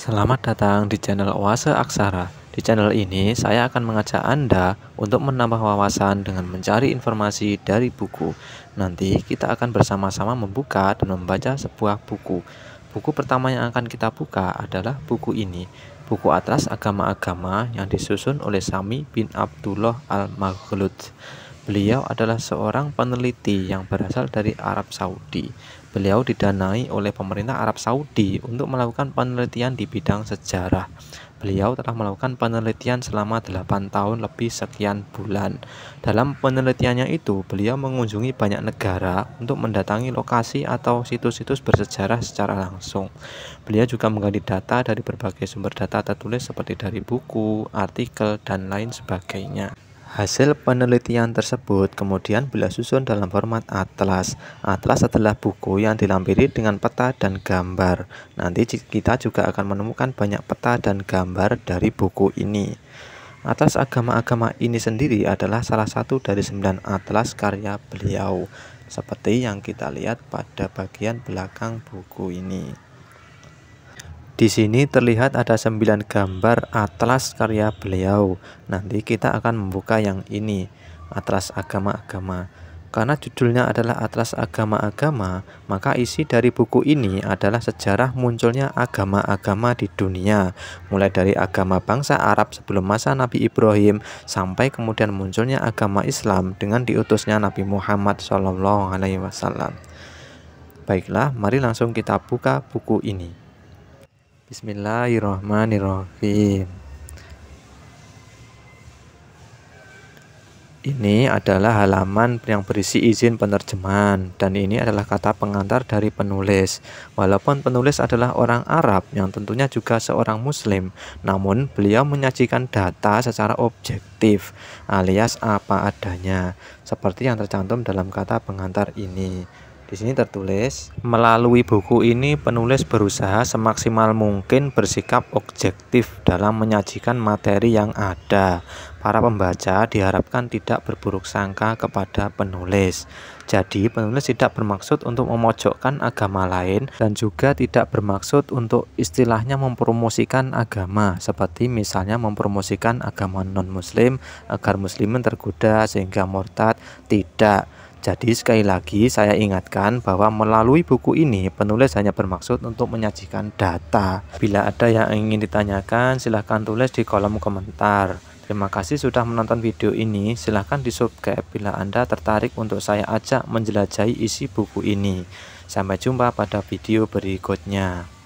Selamat datang di channel Oase Aksara. Di channel ini, saya akan mengajak Anda untuk menambah wawasan dengan mencari informasi dari buku. Nanti kita akan bersama-sama membuka dan membaca sebuah buku. Buku pertama yang akan kita buka adalah buku ini, buku Atlas Agama-Agama yang disusun oleh Sami bin Abdullah Al-Maghlud. Beliau adalah seorang peneliti yang berasal dari Arab Saudi. Beliau didanai oleh pemerintah Arab Saudi untuk melakukan penelitian di bidang sejarah. Beliau telah melakukan penelitian selama 8 tahun lebih sekian bulan. Dalam penelitiannya itu, beliau mengunjungi banyak negara untuk mendatangi lokasi atau situs-situs bersejarah secara langsung. Beliau juga menggali data dari berbagai sumber data tertulis seperti dari buku, artikel, dan lain sebagainya. Hasil penelitian tersebut kemudian bila susun dalam format atlas. Atlas adalah buku yang dilampiri dengan peta dan gambar. Nanti kita juga akan menemukan banyak peta dan gambar dari buku ini. Atlas agama-agama ini sendiri adalah salah satu dari sembilan atlas karya beliau, seperti yang kita lihat pada bagian belakang buku ini. Di sini terlihat ada 9 gambar atlas karya beliau. Nanti kita akan membuka yang ini, atlas agama-agama. Karena judulnya adalah atlas agama-agama, maka isi dari buku ini adalah sejarah munculnya agama-agama di dunia, mulai dari agama bangsa Arab sebelum masa Nabi Ibrahim sampai kemudian munculnya agama Islam dengan diutusnya Nabi Muhammad SAW. Baiklah, mari langsung kita buka buku ini. Bismillahirrahmanirrahim. Ini adalah halaman yang berisi izin penerjemahan dan ini adalah kata pengantar dari penulis. Walaupun penulis adalah orang Arab yang tentunya juga seorang muslim, namun beliau menyajikan data secara objektif alias apa adanya, seperti yang tercantum dalam kata pengantar ini. Di sini tertulis, melalui buku ini penulis berusaha semaksimal mungkin bersikap objektif dalam menyajikan materi yang ada. Para pembaca diharapkan tidak berburuk sangka kepada penulis. Jadi, penulis tidak bermaksud untuk memojokkan agama lain dan juga tidak bermaksud untuk istilahnya mempromosikan agama, seperti misalnya mempromosikan agama non-muslim agar muslimin tergoda sehingga murtad, tidak jadi sekali lagi saya ingatkan bahwa melalui buku ini penulis hanya bermaksud untuk menyajikan data. Bila ada yang ingin ditanyakan silahkan tulis di kolom komentar. Terima kasih sudah menonton video ini. Silahkan di subscribe bila Anda tertarik untuk saya ajak menjelajahi isi buku ini. Sampai jumpa pada video berikutnya.